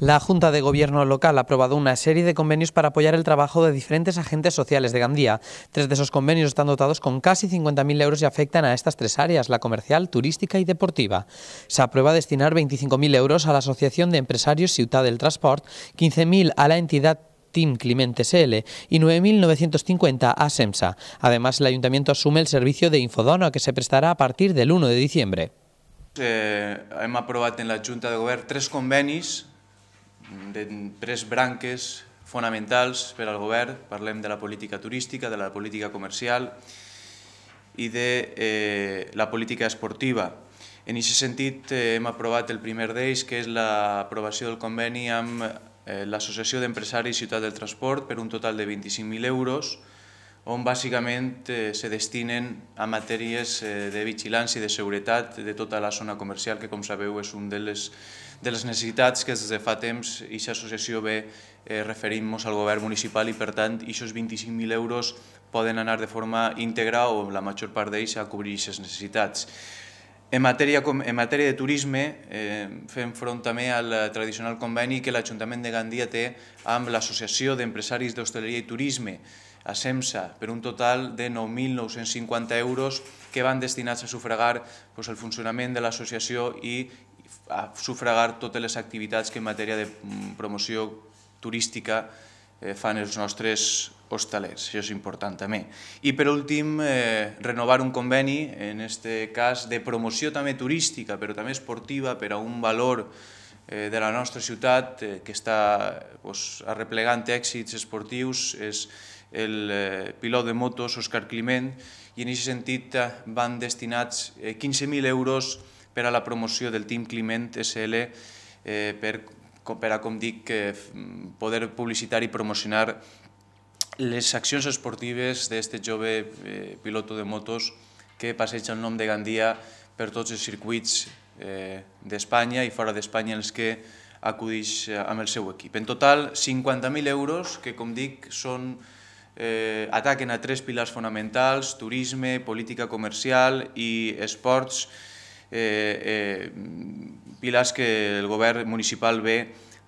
La Junta de Gobierno local ha aprobado una serie de convenios para apoyar el trabajo de diferentes agentes sociales de Gandía. Tres de esos convenios están dotados con casi 50.000 euros y afectan a estas tres áreas, la comercial, turística y deportiva. Se aprueba destinar 25.000 euros a la Asociación de Empresarios Ciudad del Transport, 15.000 a la entidad Team Clemente SL y 9.950 a SEMSA. Además, el ayuntamiento asume el servicio de Infodono que se prestará a partir del 1 de diciembre. Eh, aprobado en la Junta de Gobierno tres convenios... de tres branques fonamentals per al govern. Parlem de la política turística, de la política comercial i de eh, la política esportiva. En aquest sentit, eh, hem aprovat el primer d'ells, que és l'aprovació del conveni amb eh, l'Associació d'Empresaris Ciutat del Transport per un total de 25.000 euros, on bàsicament eh, se destinen a matèries eh, de vigilància i de seguretat de tota la zona comercial, que com sabeu és una de les, de les necessitats que des de fa temps aquesta associació ve eh, referint-nos al govern municipal i per tant aquests 25.000 euros poden anar de forma íntegra o la major part d'ells a cobrir aquestes necessitats. En matèria, en matèria de turisme, fem front també al tradicional conveni que l'Ajuntament de Gandia té amb l'Associació d'Empresaris d'Hostaleria i Turisme, a SEMSA per un total de 9.950 euros que van destinats a sufragar pues, el funcionament de l'associació i a sufragar totes les activitats que en matèria de mm, promoció turística eh, fan els nostres hostalers, això és important també. I per últim, eh, renovar un conveni, en aquest cas de promoció també turística, però també esportiva, per a un valor turístic Eh, de la nostra ciutat, eh, que està arreplegant èxits esportius, és el eh, pilot de motos Òscar Climent, i en aquest sentit van destinats 15.000 euros per a la promoció del Team Climent SL per, per a, com dic, poder publicitar i promocionar les accions esportives d'aquest jove piloto de motos que passeja el nom de Gandia per tots els circuits eh, d'Espanya i fora d'Espanya els que acudeix eh, amb el seu equip. En total, 50.000 euros que, com dic, són, eh, ataquen a tres pilars fonamentals, turisme, política comercial i esports, eh, eh, pilars que el govern municipal ve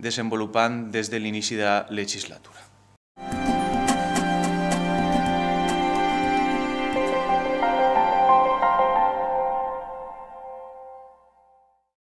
desenvolupant des de l'inici de la legislatura.